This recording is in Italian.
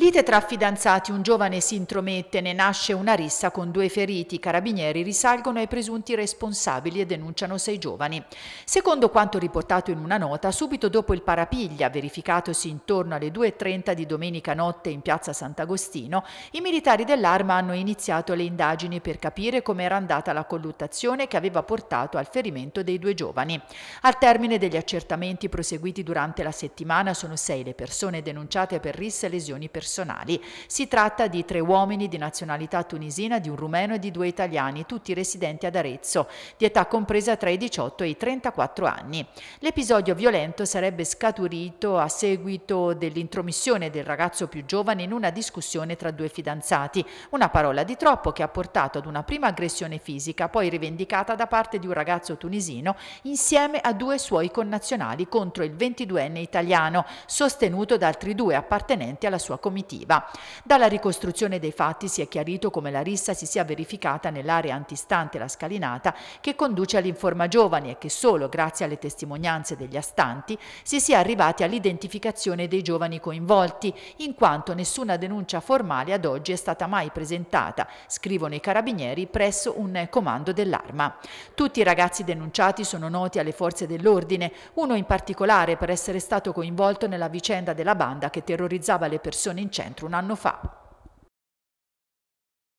Lite tra fidanzati, un giovane si intromette, ne nasce una rissa con due feriti. I carabinieri risalgono ai presunti responsabili e denunciano sei giovani. Secondo quanto riportato in una nota, subito dopo il parapiglia, verificatosi intorno alle 2.30 di domenica notte in piazza Sant'Agostino, i militari dell'arma hanno iniziato le indagini per capire come era andata la colluttazione che aveva portato al ferimento dei due giovani. Al termine degli accertamenti proseguiti durante la settimana sono sei le persone denunciate per risse e lesioni personali personali. Si tratta di tre uomini di nazionalità tunisina, di un rumeno e di due italiani, tutti residenti ad Arezzo, di età compresa tra i 18 e i 34 anni. L'episodio violento sarebbe scaturito a seguito dell'intromissione del ragazzo più giovane in una discussione tra due fidanzati, una parola di troppo che ha portato ad una prima aggressione fisica, poi rivendicata da parte di un ragazzo tunisino insieme a due suoi connazionali contro il 22enne italiano, sostenuto da altri due appartenenti alla sua comunità comitiva. Dalla ricostruzione dei fatti si è chiarito come la rissa si sia verificata nell'area antistante la scalinata che conduce all'Informa Giovani e che solo grazie alle testimonianze degli astanti si sia arrivati all'identificazione dei giovani coinvolti, in quanto nessuna denuncia formale ad oggi è stata mai presentata, scrivono i carabinieri presso un comando dell'arma. Tutti i ragazzi denunciati sono noti alle forze dell'ordine, uno in particolare per essere stato coinvolto nella vicenda della banda che terrorizzava le persone in centro un anno fa.